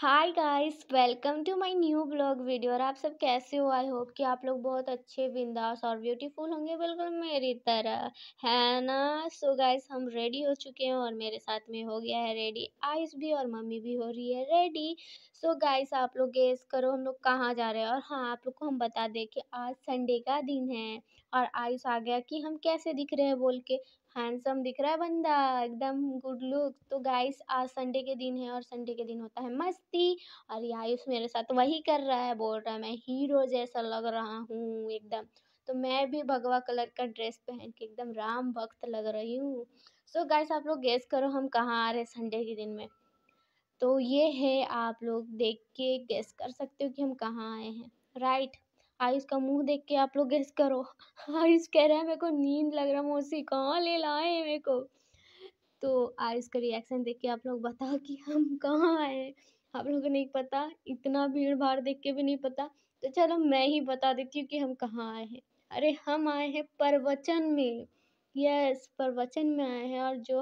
hi guys welcome to my new blog video और आप सब कैसे हो आई होप कि आप लोग बहुत अच्छे बिंदास और ब्यूटीफुल होंगे बिल्कुल मेरी तरह है ना सो so गाइस हम रेडी हो चुके हैं और मेरे साथ में हो गया है रेडी आइस भी और मम्मी भी हो रही है रेडी सो so गाइस आप लोग गेस करो हम लोग कहाँ जा रहे हैं और हाँ आप लोग को हम बता दें कि आज संडे का दिन है और आयुष आ गया कि हम कैसे दिख रहे हैं बोल के हैंडसम दिख रहा है बंदा एकदम गुड लुक तो गाइस आज संडे के दिन है और संडे के दिन होता है मस्ती और आयुष मेरे साथ वही कर रहा है बोल रहा है मैं हीरो जैसा लग रहा हूँ एकदम तो मैं भी भगवा कलर का ड्रेस पहन के एकदम राम भक्त लग रही हूँ सो so गाइस आप लोग गेस करो हम कहाँ आ रहे हैं संडे के दिन में तो ये है आप लोग देख के गेस कर सकते हो कि हम कहाँ आए हैं राइट आयुष का मुंह देख के आप लोग गेस करो आयुष कह रहा है मेरे को नींद लग रहा मौसी कहाँ ले लाए मेरे को तो आयुष का रिएक्शन देख के आप लोग बताओ कि हम कहाँ आए आप लोगों को नहीं पता इतना भीड़ भाड़ देख के भी नहीं पता तो चलो मैं ही बता देती हूँ कि हम कहाँ आए हैं अरे हम आए हैं प्रवचन में यस प्रवचन में आए हैं और जो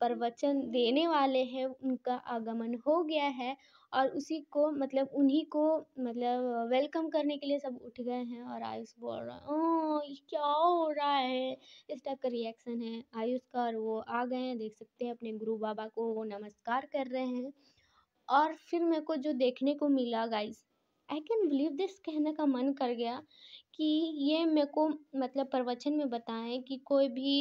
प्रवचन देने वाले हैं उनका आगमन हो गया है और उसी को मतलब उन्हीं को मतलब वेलकम करने के लिए सब उठ गए हैं और आयुष बोल रहा है ओ क्या हो रहा है इस टाइप का रिएक्शन है आयुष का और वो आ गए हैं देख सकते हैं अपने गुरु बाबा को वो नमस्कार कर रहे हैं और फिर मेरे को जो देखने को मिला guys I can believe this कहने का मन कर गया कि ये मेरे को मतलब प्रवचन में बताएं कि कोई भी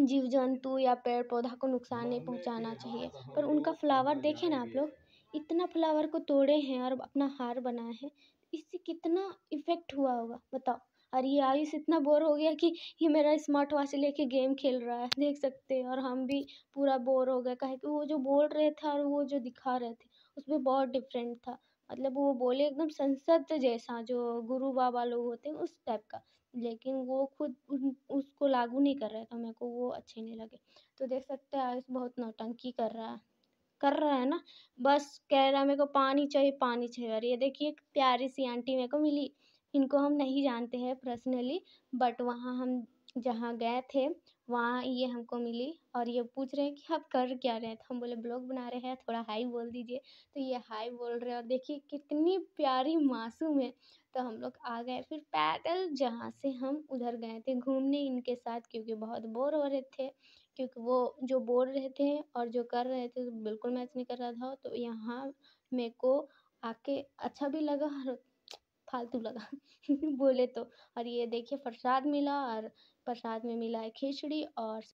जीव जंतु या पेड़ पौधा को नुकसान नहीं पहुँचाना चाहिए पर उनका फ्लावर देखें ना आप लोग इतना फ्लावर को तोड़े हैं और अपना हार बनाए हैं इससे कितना इफेक्ट हुआ होगा बताओ और ये आयुष इतना बोर हो गया कि ये मेरा स्मार्ट वॉच लेके गेम खेल रहा है देख सकते हैं और हम भी पूरा बोर हो गए कहे कि वो जो बोल रहे थे और वो जो दिखा रहे थे उसमें बहुत डिफरेंट था मतलब वो बोले एकदम संसद जैसा जो गुरु बाबा लोग होते हैं उस टाइप का लेकिन वो खुद उसको लागू नहीं कर रहे तो मेरे को वो अच्छे नहीं लगे तो देख सकते हैं आयुष बहुत नौटंकी कर रहा है कर रहा है ना बस कह रहा है मेरे को पानी चाहिए पानी चाहिए और ये देखिए एक प्यारी सी आंटी मेरे को मिली इनको हम नहीं जानते हैं पर्सनली बट वहाँ हम जहाँ गए थे वहाँ ये हमको मिली और ये पूछ रहे हैं कि आप कर क्या रहे हैं तो हम बोले ब्लॉग बना रहे हैं थोड़ा हाई बोल दीजिए तो ये हाई बोल रहे हैं और देखिए कितनी प्यारी मासूम है तो हम लोग आ गए फिर पैदल जहाँ से हम उधर गए थे घूमने इनके साथ क्योंकि बहुत बोर हो रहे थे क्योंकि वो जो बोल रहे थे और जो कर रहे थे तो बिल्कुल मैच नहीं कर रहा था तो यहाँ मेरे को आके अच्छा भी लगा और फालतू लगा बोले तो और ये देखिए प्रसाद मिला और प्रसाद में मिला है खिचड़ी और